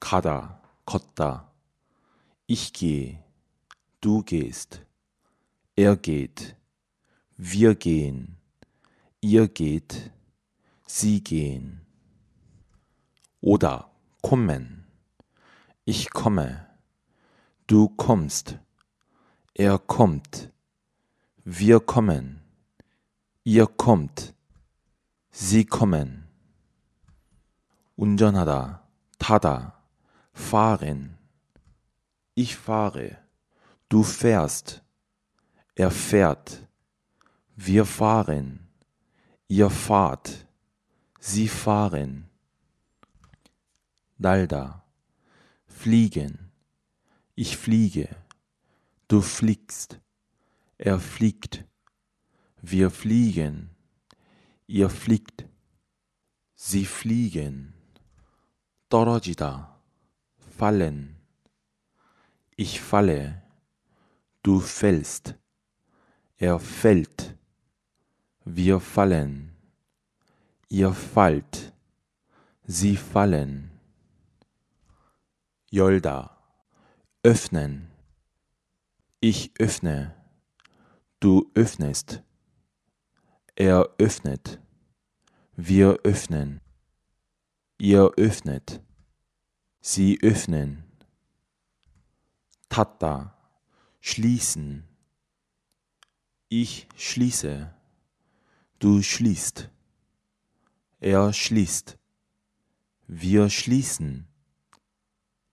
가다, 걷다. Ich gehe, du gehst, er geht, wir gehen, ihr geht, sie gehen. Oder kommen. Ich komme, du kommst, er kommt, wir kommen, ihr kommt, sie kommen. 운전하다, 타다 fahren. Ich fahre. Du fährst. Er fährt. Wir fahren. Ihr fahrt. Sie fahren. Dalda. Fliegen. Ich fliege. Du fliegst. Er fliegt. Wir fliegen. Ihr fliegt. Sie fliegen. 떨어지다 fallen. Ich falle. Du fällst. Er fällt. Wir fallen. Ihr fallt. Sie fallen. Jolda. Öffnen. Ich öffne. Du öffnest. Er öffnet. Wir öffnen. Ihr öffnet sie öffnen. Tata, schließen. Ich schließe. Du schließt. Er schließt. Wir schließen.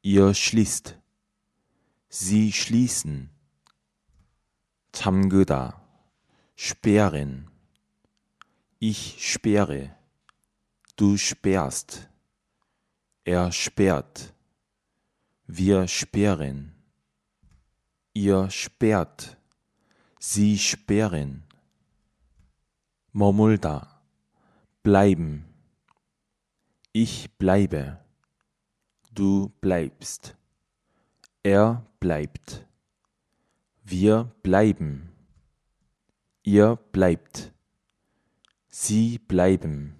Ihr schließt. Sie schließen. Tamgöda. sperren. Ich sperre. Du sperrst. Er sperrt. Wir sperren. Ihr sperrt. Sie sperren. 머물다. Bleiben. Ich bleibe. Du bleibst. Er bleibt. Wir bleiben. Ihr bleibt. Sie bleiben.